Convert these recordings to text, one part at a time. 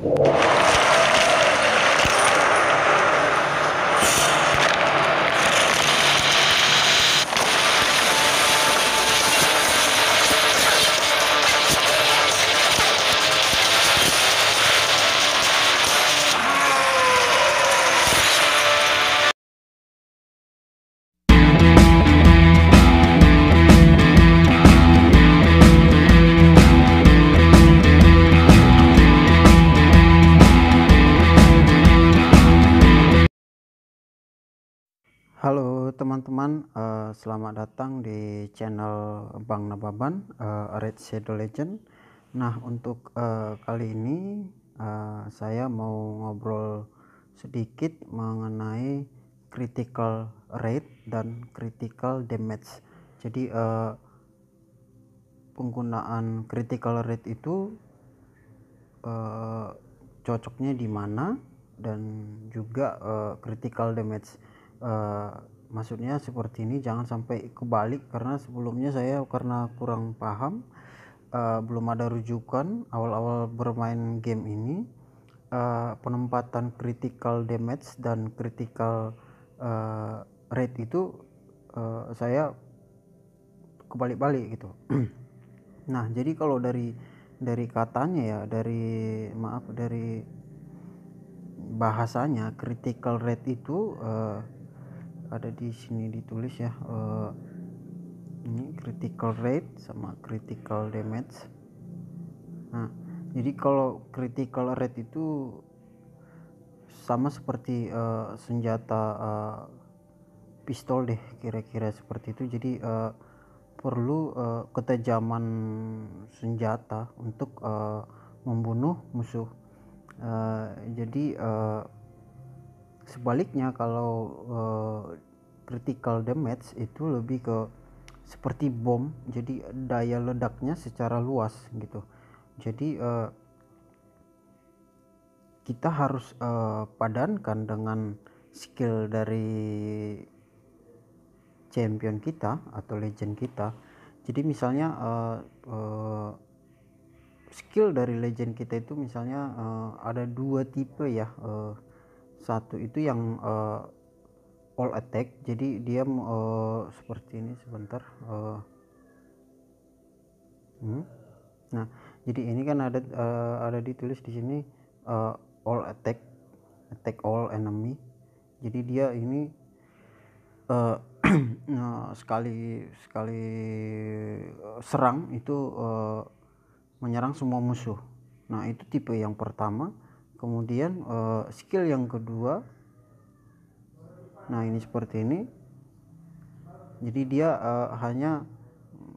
Thank you. Halo teman-teman, uh, selamat datang di channel Bang Nababan uh, Red Shadow Legend. Nah, untuk uh, kali ini uh, saya mau ngobrol sedikit mengenai critical rate dan critical damage. Jadi uh, penggunaan critical rate itu uh, cocoknya di mana dan juga uh, critical damage Eh, maksudnya seperti ini jangan sampai kebalik karena sebelumnya saya karena kurang paham uh, belum ada rujukan awal-awal bermain game ini uh, penempatan critical damage dan critical uh, rate itu uh, saya kebalik-balik gitu nah jadi kalau dari dari katanya ya dari maaf dari bahasanya critical rate itu uh, ada di sini ditulis ya uh, ini critical rate sama critical damage nah jadi kalau critical rate itu sama seperti uh, senjata uh, pistol deh kira-kira seperti itu jadi uh, perlu uh, ketajaman senjata untuk uh, membunuh musuh uh, jadi uh, sebaliknya kalau uh, critical damage itu lebih ke seperti bom jadi daya ledaknya secara luas gitu jadi uh, kita harus uh, padankan dengan skill dari champion kita atau legend kita jadi misalnya uh, uh, skill dari legend kita itu misalnya uh, ada dua tipe ya uh, satu itu yang uh, all attack jadi dia uh, seperti ini sebentar uh, hmm. nah jadi ini kan ada uh, ada ditulis di sini uh, all attack attack all enemy jadi dia ini uh, sekali sekali serang itu uh, menyerang semua musuh nah itu tipe yang pertama kemudian uh, skill yang kedua nah ini seperti ini jadi dia uh, hanya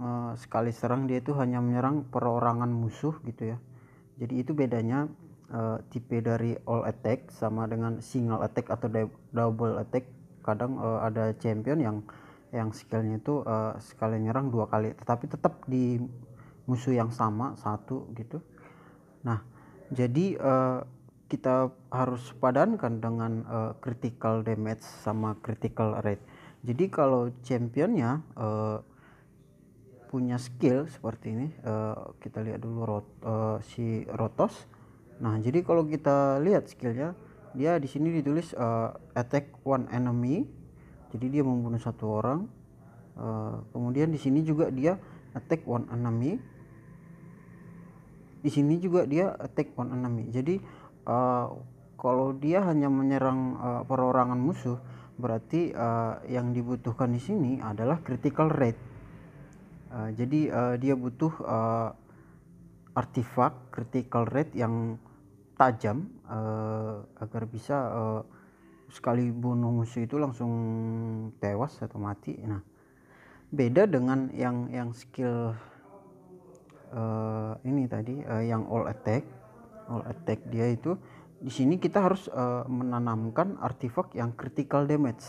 uh, sekali serang dia itu hanya menyerang perorangan musuh gitu ya jadi itu bedanya uh, tipe dari all attack sama dengan single attack atau double attack kadang uh, ada champion yang yang skillnya itu uh, sekali nyerang dua kali tetapi tetap di musuh yang sama satu gitu nah jadi uh, kita harus padankan dengan uh, critical damage sama critical rate. Jadi kalau championnya uh, punya skill seperti ini, uh, kita lihat dulu rot, uh, si Rotos. Nah, jadi kalau kita lihat skillnya, dia di sini ditulis uh, attack one enemy. Jadi dia membunuh satu orang. Uh, kemudian di sini juga dia attack one enemy. Di sini juga dia attack one enemy. Jadi uh, kalau dia hanya menyerang uh, perorangan musuh berarti uh, yang dibutuhkan di sini adalah critical rate uh, jadi uh, dia butuh uh, artifak critical rate yang tajam uh, agar bisa uh, sekali bunuh musuh itu langsung tewas atau mati. Nah, beda dengan yang yang skill uh, ini tadi uh, yang all attack all attack dia itu di sini kita harus uh, menanamkan artefak yang critical damage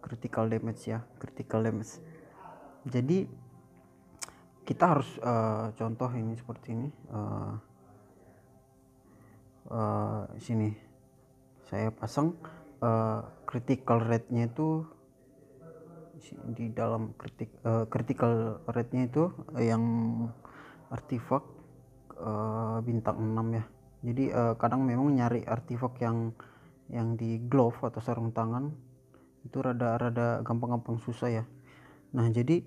critical damage ya critical damage jadi kita harus uh, contoh ini seperti ini uh, uh, sini saya pasang uh, critical rate-nya itu di dalam kritik uh, critical rate-nya itu yang artefak uh, bintang 6 ya jadi uh, kadang memang nyari artifak yang yang di glove atau sarung tangan itu rada-rada gampang-gampang susah ya nah jadi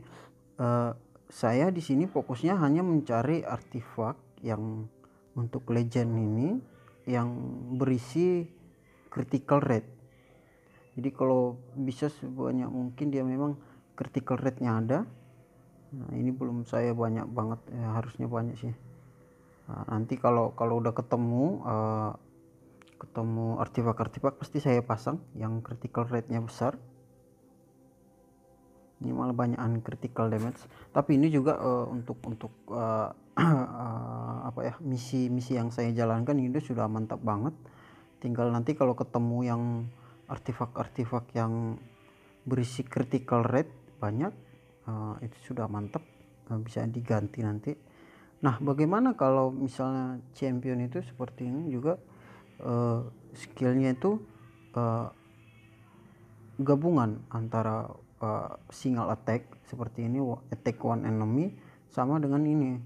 uh, saya di sini fokusnya hanya mencari artifak yang untuk legend ini yang berisi critical rate jadi kalau bisa sebanyak mungkin dia memang critical rate nya ada nah ini belum saya banyak banget ya, harusnya banyak sih Nah, nanti kalau kalau udah ketemu uh, ketemu artifak-artifak pasti saya pasang yang critical rate-nya besar. Ini malah banyak critical damage. Tapi ini juga uh, untuk untuk uh, uh, apa ya misi-misi yang saya jalankan ini sudah mantap banget. Tinggal nanti kalau ketemu yang artifak-artifak yang berisi critical rate banyak uh, itu sudah mantap uh, bisa diganti nanti Nah, bagaimana kalau misalnya champion itu seperti ini juga uh, skillnya itu uh, gabungan antara uh, single attack seperti ini attack one enemy sama dengan ini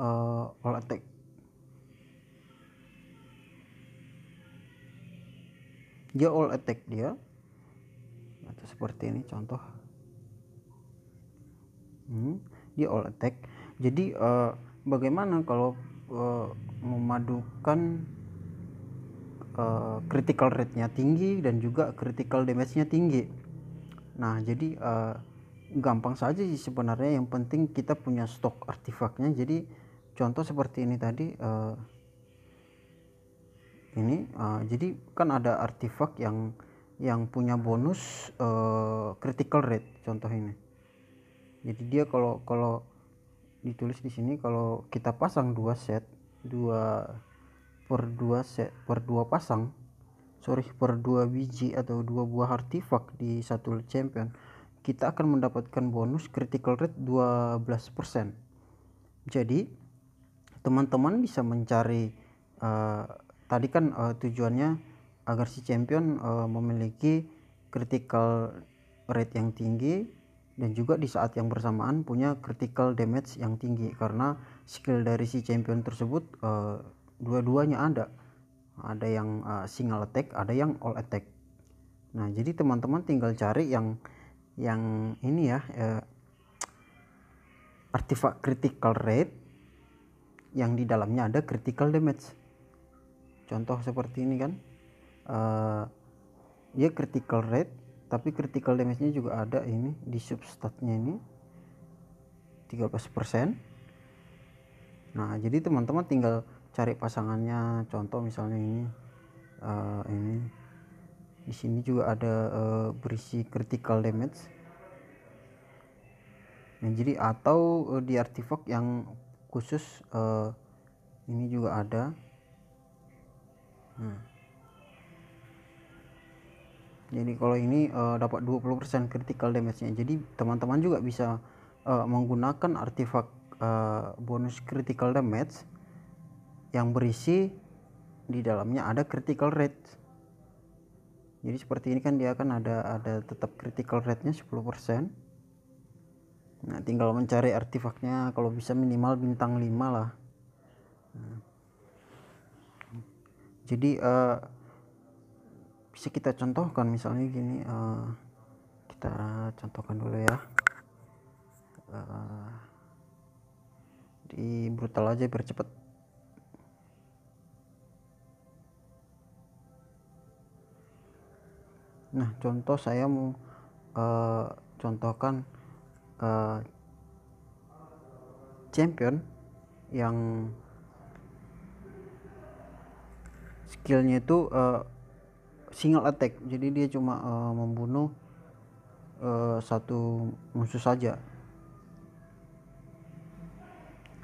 uh, all attack. Dia all attack dia atau seperti ini contoh. Hmm, dia all attack. Jadi uh, bagaimana kalau uh, memadukan uh, critical rate-nya tinggi dan juga critical damage-nya tinggi. Nah, jadi uh, gampang saja sih sebenarnya yang penting kita punya stok artifaknya. Jadi contoh seperti ini tadi uh, ini uh, jadi kan ada artifak yang yang punya bonus uh, critical rate contoh ini. Jadi dia kalau kalau ditulis di sini kalau kita pasang dua set dua per dua set per dua pasang sorry per dua biji atau dua buah artifak di satu champion kita akan mendapatkan bonus critical rate 12% jadi teman-teman bisa mencari uh, tadi kan uh, tujuannya agar si champion uh, memiliki critical rate yang tinggi dan juga di saat yang bersamaan punya critical damage yang tinggi karena skill dari si champion tersebut uh, dua-duanya ada ada yang uh, single attack ada yang all attack nah jadi teman-teman tinggal cari yang yang ini ya uh, eh, artefak critical rate yang di dalamnya ada critical damage contoh seperti ini kan uh, dia ya critical rate tapi critical damage nya juga ada ini di substatnya ini 13% nah jadi teman-teman tinggal cari pasangannya contoh misalnya ini uh, ini di sini juga ada uh, berisi critical damage nah, jadi atau uh, di artifak yang khusus uh, ini juga ada nah jadi kalau ini uh, dapat 20% critical damage-nya jadi teman-teman juga bisa uh, menggunakan artefak uh, bonus critical damage yang berisi di dalamnya ada critical rate jadi seperti ini kan dia akan ada ada tetap critical rate-nya 10% nah tinggal mencari artefaknya kalau bisa minimal bintang 5 lah nah. jadi uh, bisa kita contohkan misalnya gini uh, kita contohkan dulu ya uh, di brutal aja bercepat nah contoh saya mau uh, contohkan uh, champion yang skillnya itu uh, single attack jadi dia cuma uh, membunuh uh, satu musuh saja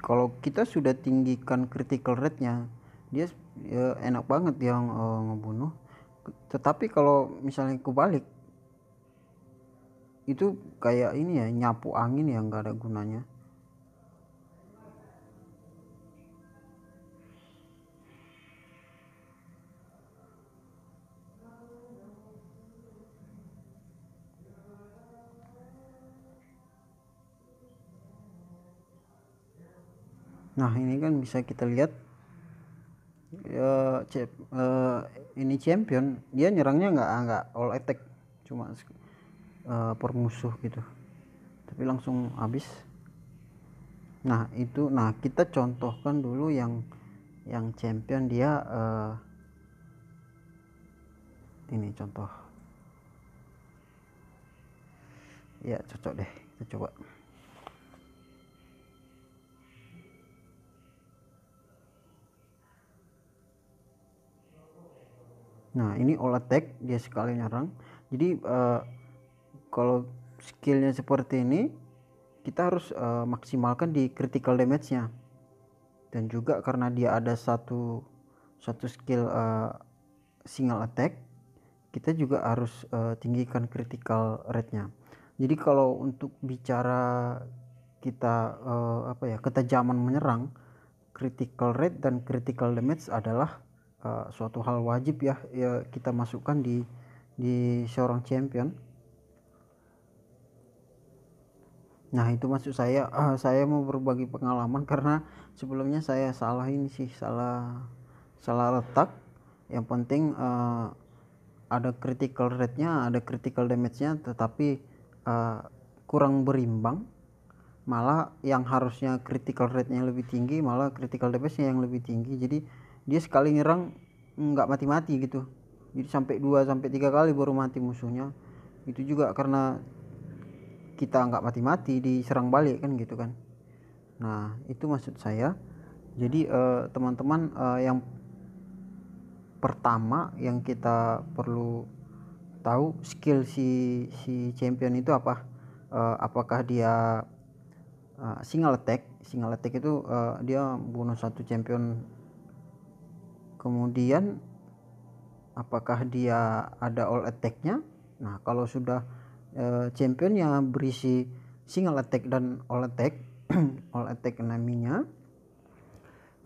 kalau kita sudah tinggikan critical rate-nya dia ya, enak banget yang uh, eh, ngebunuh tetapi kalau misalnya kebalik itu kayak ini ya nyapu angin yang gak ada gunanya nah ini kan bisa kita lihat uh, uh, ini champion dia nyerangnya nggak nggak all attack cuma uh, musuh gitu tapi langsung habis nah itu nah kita contohkan dulu yang yang champion dia uh, ini contoh ya cocok deh kita coba Nah, ini all attack, dia sekali nyerang. Jadi uh, kalau skillnya seperti ini, kita harus uh, maksimalkan di critical damage-nya. Dan juga karena dia ada satu satu skill uh, single attack, kita juga harus uh, tinggikan critical rate-nya. Jadi kalau untuk bicara kita uh, apa ya, ketajaman menyerang, critical rate dan critical damage adalah uh, suatu hal wajib ya, ya kita masukkan di di seorang champion. Nah itu maksud saya uh, saya mau berbagi pengalaman karena sebelumnya saya salah ini sih salah salah letak. Yang penting uh, ada critical rate-nya, ada critical damage-nya, tetapi uh, kurang berimbang. Malah yang harusnya critical rate-nya lebih tinggi, malah critical damage-nya yang lebih tinggi. Jadi dia sekali nyerang nggak mati-mati gitu jadi sampai dua sampai tiga kali baru mati musuhnya itu juga karena kita nggak mati-mati diserang balik kan gitu kan nah itu maksud saya jadi eh, teman-teman uh, uh, yang pertama yang kita perlu tahu skill si si champion itu apa uh, apakah dia single attack single attack itu dia bunuh satu champion kemudian apakah dia ada all attack-nya nah kalau sudah eh, champion championnya berisi single attack dan all attack all attack namanya,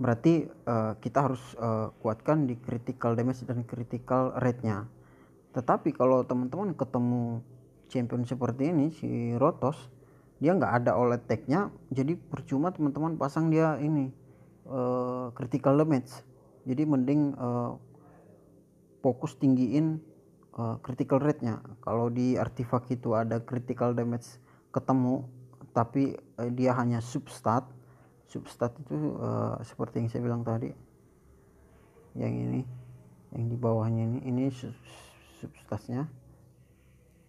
berarti uh, kita harus uh, kuatkan di critical damage dan critical rate-nya. Tetapi kalau teman-teman ketemu champion seperti ini si Rotos, dia nggak ada all attack-nya, jadi percuma teman-teman pasang dia ini uh, critical damage jadi mending uh, fokus tinggiin uh, critical rate-nya kalau di artifact itu ada critical damage ketemu tapi uh, dia hanya substat substat itu uh, seperti yang saya bilang tadi yang ini yang di bawahnya ini ini substatnya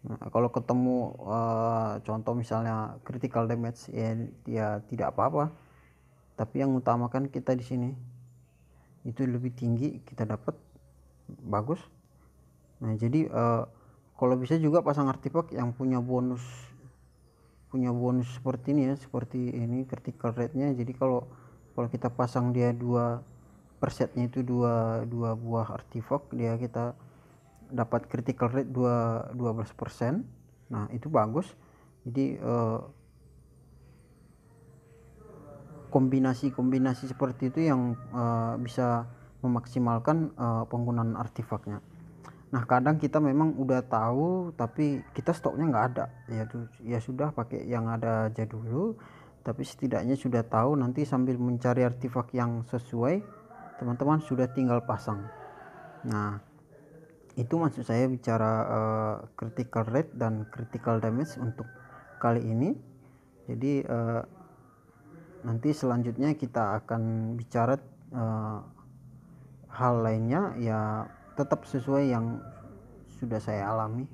nah, kalau ketemu uh, contoh misalnya critical damage ya dia tidak apa-apa tapi yang utamakan kita di sini itu lebih tinggi kita dapat bagus nah jadi uh, kalau bisa juga pasang artefak yang punya bonus punya bonus seperti ini ya seperti ini critical rate nya jadi kalau kalau kita pasang dia dua persetnya itu dua dua buah artefak dia kita dapat critical rate 2 12 persen nah itu bagus jadi uh, kombinasi-kombinasi seperti itu yang uh, bisa memaksimalkan uh, penggunaan artefaknya. Nah kadang kita memang udah tahu tapi kita stoknya nggak ada ya ya sudah pakai yang ada aja dulu tapi setidaknya sudah tahu nanti sambil mencari artefak yang sesuai teman-teman sudah tinggal pasang. Nah itu maksud saya bicara uh, critical rate dan critical damage untuk kali ini. Jadi uh, nanti selanjutnya kita akan bicara uh, hal lainnya ya tetap sesuai yang sudah saya alami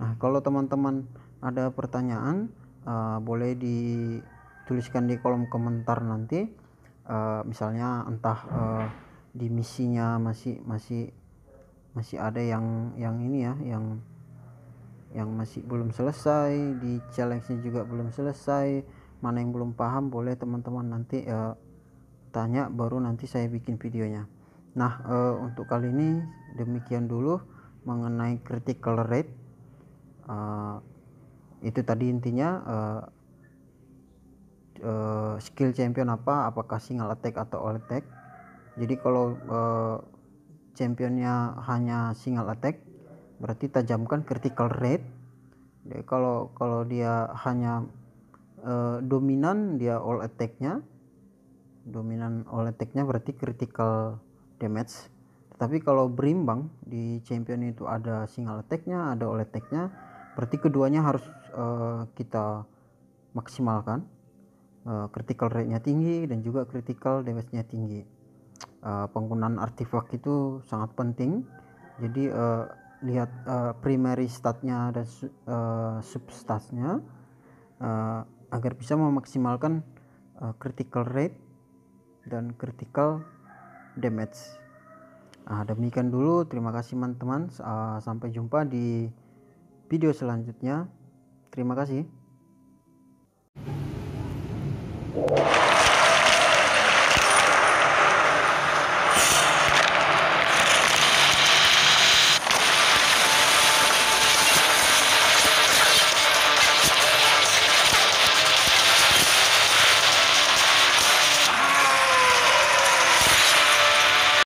nah kalau teman-teman ada pertanyaan uh, boleh dituliskan di kolom komentar nanti uh, misalnya entah uh, di misinya masih masih masih ada yang yang ini ya yang yang masih belum selesai di challenge-nya juga belum selesai mana yang belum paham boleh teman-teman nanti uh, tanya baru nanti saya bikin videonya nah uh, untuk kali ini demikian dulu mengenai critical rate uh, itu tadi intinya uh, uh, skill champion apa apakah single attack atau all attack jadi kalau uh, championnya hanya single attack berarti tajamkan critical rate jadi kalau kalau dia hanya uh, dominan dia all attack-nya dominan all attack-nya berarti critical damage tetapi kalau berimbang di champion itu ada single attack-nya ada all attack-nya berarti keduanya harus uh, kita maksimalkan uh, critical rate-nya tinggi dan juga critical damage-nya tinggi uh, penggunaan artefak itu sangat penting jadi uh, lihat uh, primary statnya dan uh, substatnya uh, agar bisa memaksimalkan uh, critical rate dan critical damage. Nah, demikian dulu. Terima kasih teman-teman. Uh, sampai jumpa di video selanjutnya. Terima kasih.